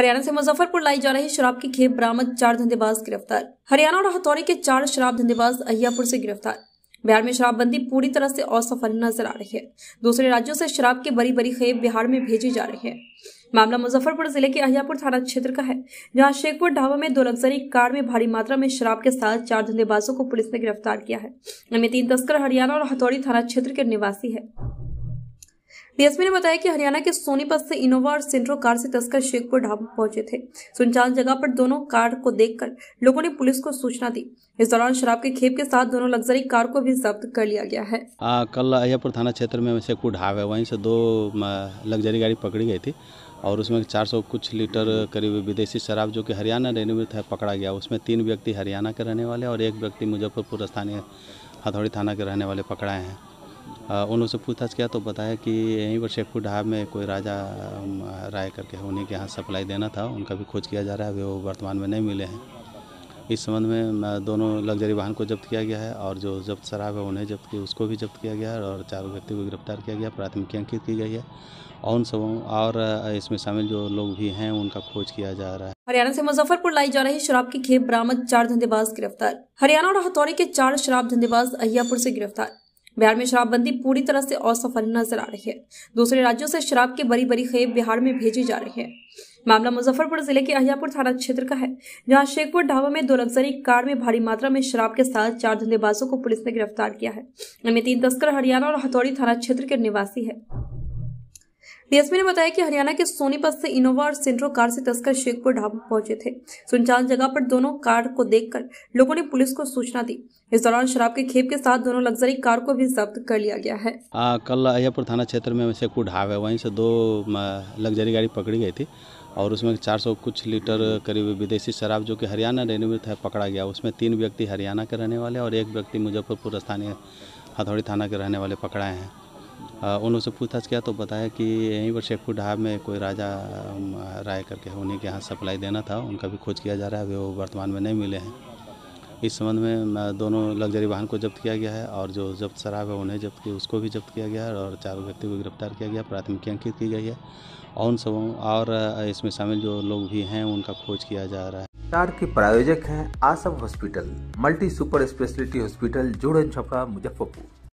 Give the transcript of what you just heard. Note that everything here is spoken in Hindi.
हरियाणा से मुजफ्फरपुर लाई जा रही शराब की खेप बरामद चार धंधेबाज गिरफ्तार हरियाणा और हथौड़ी के चार शराब धंधेबाज अहियापुर से गिरफ्तार बिहार में शराबबंदी पूरी तरह से असफल नजर आ रही है दूसरे राज्यों से शराब की बड़ी बड़ी खेप बिहार में भेजी जा रही है मामला मुजफ्फरपुर जिले के अहियापुर थाना क्षेत्र का है जहां शेखपुर ढाबा में दो लग्जरी कार में भारी मात्रा में शराब के साथ चार धंधेबाजों को पुलिस ने गिरफ्तार किया है इनमें तीन तस्कर हरियाणा और हथौड़ी थाना क्षेत्र के निवासी है डीएसपी ने बताया कि हरियाणा के सोनीपत से इनोवा और सिंट्रो कार से तस्कर शेखपुर ढाबा पहुंचे थे सुनचान जगह पर दोनों कार को देखकर लोगों ने पुलिस को सूचना दी इस दौरान शराब के खेप के साथ दोनों लग्जरी कार को भी जब्त कर लिया गया है आ, कल अयपुर थाना क्षेत्र में शेखपुर ढाबा वहीं से दो लग्जरी गाड़ी पकड़ी गई थी और उसमें 400 कुछ लीटर करीब विदेशी शराब जो कि हरियाणा रहने में था पकड़ा गया उसमें तीन व्यक्ति हरियाणा के रहने वाले और एक व्यक्ति मुजफ्फरपुर स्थानीय हथौड़ी थाना के रहने वाले पकड़ाए हैं उन्होंने पूछताछ किया तो बताया कि यहीं पर शेखपुर ढाब में कोई राजा राय करके उन्हीं के यहाँ सप्लाई देना था उनका भी खोज किया जा रहा है अभी वो वर्तमान में नहीं मिले हैं इस संबंध में दोनों लग्जरी वाहन को जब्त किया गया है और जो जब्त शराब है उन्हें जब्त किया उसको भी जब्त किया गया है और चारों व्यक्ति को गिरफ्तार किया गया प्राथमिकी अंकित की गई है और उन सबों और इसमें शामिल जो लोग भी हैं उनका खोज किया जा रहा है हरियाणा से मुजफ्फरपुर लाई जा रही शराब की खेप बरामद चार धंधेबाज गिरफ्तार हरियाणा और हथौड़ी के चार शराब धंधेबाज अहियापुर से गिरफ्तार बिहार में शराबबंदी पूरी तरह से असफल नजर आ रही है दूसरे राज्यों से शराब की बड़ी बड़ी खेप बिहार में भेजी जा रही है मामला मुजफ्फरपुर जिले के अहियापुर थाना क्षेत्र का है जहां शेखपुर ढाबा में दो लग्जरी कार में भारी मात्रा में शराब के साथ चार धंधेबाजों को पुलिस ने गिरफ्तार किया है इनमें तीन तस्कर हरियाणा और हथौड़ी थाना क्षेत्र के निवासी है डीएसपी ने बताया कि हरियाणा के सोनीपत से इनोवा और सेंट्रो कार से तस्कर शेखपुर ढाबा पहुंचे थे सुनचान जगह पर दोनों कार को देखकर लोगों ने पुलिस को सूचना दी इस दौरान शराब के खेप के साथ दोनों लग्जरी कार को भी जब्त कर लिया गया है आ, कल अयपुर थाना क्षेत्र में शेखपुर ढाबा है वहीं से दो लग्जरी गाड़ी पकड़ी गई थी और उसमें 400 कुछ लीटर करीब विदेशी शराब जो कि हरियाणा रहने में था पकड़ा गया उसमें तीन व्यक्ति हरियाणा के रहने वाले और एक व्यक्ति मुजफ्फरपुर स्थानीय हथौड़ी थाना के रहने वाले पकड़ाए हैं उन से पूछताछ किया तो बताया कि यहीं पर शेखपुर ढाब में कोई राजा राय करके उन्हीं के यहाँ सप्लाई देना था उनका भी खोज किया जा रहा है अभी वो वर्तमान में नहीं मिले हैं इस संबंध में दोनों लग्जरी वाहन को जब्त किया गया है और जो जब्त शराब है उन्हें जब्त की उसको भी जब्त किया गया है और चारों व्यक्ति को गिरफ्तार किया गया प्राथमिकी अंकित की गई है और उन सब और इसमें शामिल जो लोग भी हैं उनका खोज किया जा रहा है कार के प्रायोजक हैं आसम hospital multi super speciality hospital जोड़न छपरा मुजफ्फरपुर